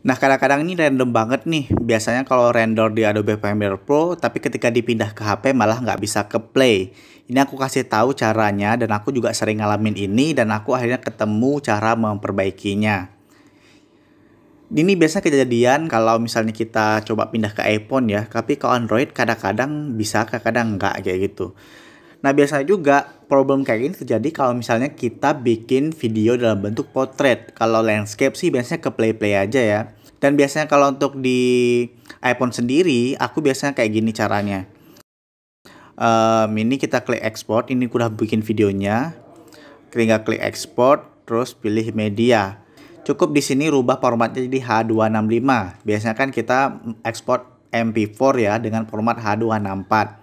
Nah kadang-kadang ini random banget nih, biasanya kalau render di Adobe Premiere Pro, tapi ketika dipindah ke HP malah nggak bisa ke play. Ini aku kasih tahu caranya dan aku juga sering ngalamin ini dan aku akhirnya ketemu cara memperbaikinya. Ini biasa kejadian kalau misalnya kita coba pindah ke iPhone ya, tapi ke Android kadang-kadang bisa, kadang-kadang nggak kayak gitu. Nah biasanya juga problem kayak gini terjadi kalau misalnya kita bikin video dalam bentuk potret. Kalau landscape sih biasanya ke play-play aja ya. Dan biasanya kalau untuk di iPhone sendiri, aku biasanya kayak gini caranya. Um, ini kita klik export, ini udah bikin videonya. Kita klik export, terus pilih media. Cukup di sini rubah formatnya jadi H265. Biasanya kan kita export MP4 ya dengan format H264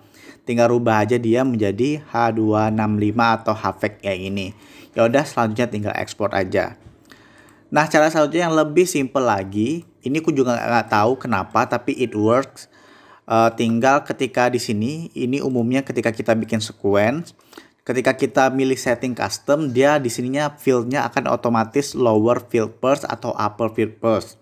tinggal rubah aja dia menjadi H265 atau HVEC kayak ini. Ya udah selanjutnya tinggal ekspor aja. Nah cara selanjutnya yang lebih simple lagi, ini aku juga nggak tahu kenapa tapi it works. Uh, tinggal ketika di sini, ini umumnya ketika kita bikin sequence, ketika kita milih setting custom, dia di sininya fieldnya akan otomatis lower field first atau upper field first.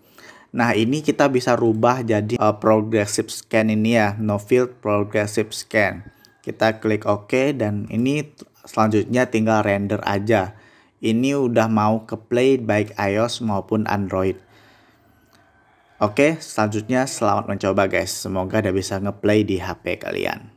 Nah ini kita bisa rubah jadi uh, progressive scan ini ya, no field progressive scan. Kita klik OK dan ini selanjutnya tinggal render aja. Ini udah mau ke play baik iOS maupun Android. Oke, selanjutnya selamat mencoba guys. Semoga ada bisa ngeplay di HP kalian.